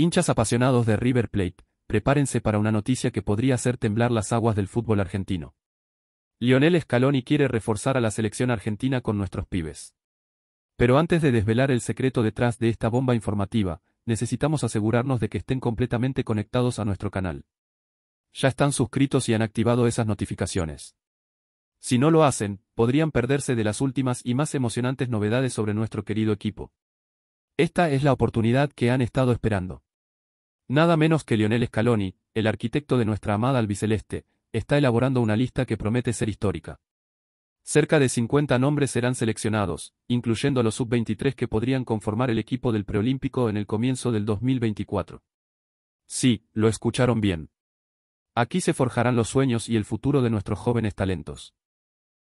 Hinchas apasionados de River Plate, prepárense para una noticia que podría hacer temblar las aguas del fútbol argentino. Lionel Scaloni quiere reforzar a la selección argentina con nuestros pibes. Pero antes de desvelar el secreto detrás de esta bomba informativa, necesitamos asegurarnos de que estén completamente conectados a nuestro canal. Ya están suscritos y han activado esas notificaciones. Si no lo hacen, podrían perderse de las últimas y más emocionantes novedades sobre nuestro querido equipo. Esta es la oportunidad que han estado esperando. Nada menos que Lionel Scaloni, el arquitecto de nuestra amada albiceleste, está elaborando una lista que promete ser histórica. Cerca de 50 nombres serán seleccionados, incluyendo los sub-23 que podrían conformar el equipo del preolímpico en el comienzo del 2024. Sí, lo escucharon bien. Aquí se forjarán los sueños y el futuro de nuestros jóvenes talentos.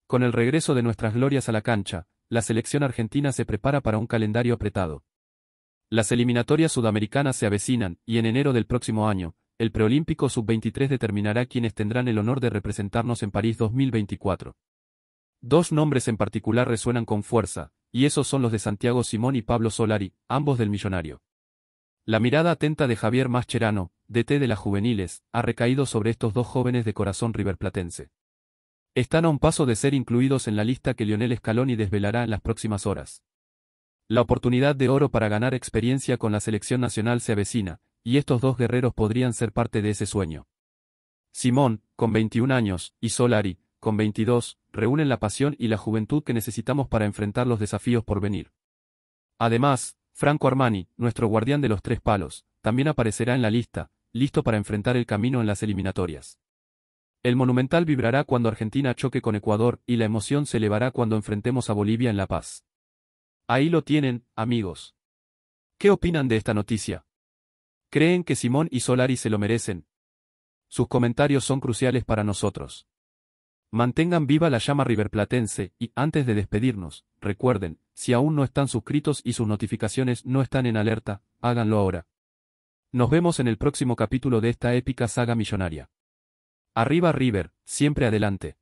Con el regreso de nuestras glorias a la cancha, la selección argentina se prepara para un calendario apretado. Las eliminatorias sudamericanas se avecinan, y en enero del próximo año, el preolímpico sub-23 determinará quienes tendrán el honor de representarnos en París 2024. Dos nombres en particular resuenan con fuerza, y esos son los de Santiago Simón y Pablo Solari, ambos del Millonario. La mirada atenta de Javier Mascherano, DT de las juveniles, ha recaído sobre estos dos jóvenes de corazón riverplatense. Están a un paso de ser incluidos en la lista que Lionel Scaloni desvelará en las próximas horas. La oportunidad de oro para ganar experiencia con la selección nacional se avecina, y estos dos guerreros podrían ser parte de ese sueño. Simón, con 21 años, y Solari, con 22, reúnen la pasión y la juventud que necesitamos para enfrentar los desafíos por venir. Además, Franco Armani, nuestro guardián de los tres palos, también aparecerá en la lista, listo para enfrentar el camino en las eliminatorias. El monumental vibrará cuando Argentina choque con Ecuador y la emoción se elevará cuando enfrentemos a Bolivia en La Paz. Ahí lo tienen, amigos. ¿Qué opinan de esta noticia? ¿Creen que Simón y Solari se lo merecen? Sus comentarios son cruciales para nosotros. Mantengan viva la llama riverplatense y antes de despedirnos, recuerden, si aún no están suscritos y sus notificaciones no están en alerta, háganlo ahora. Nos vemos en el próximo capítulo de esta épica saga millonaria. Arriba River, siempre adelante.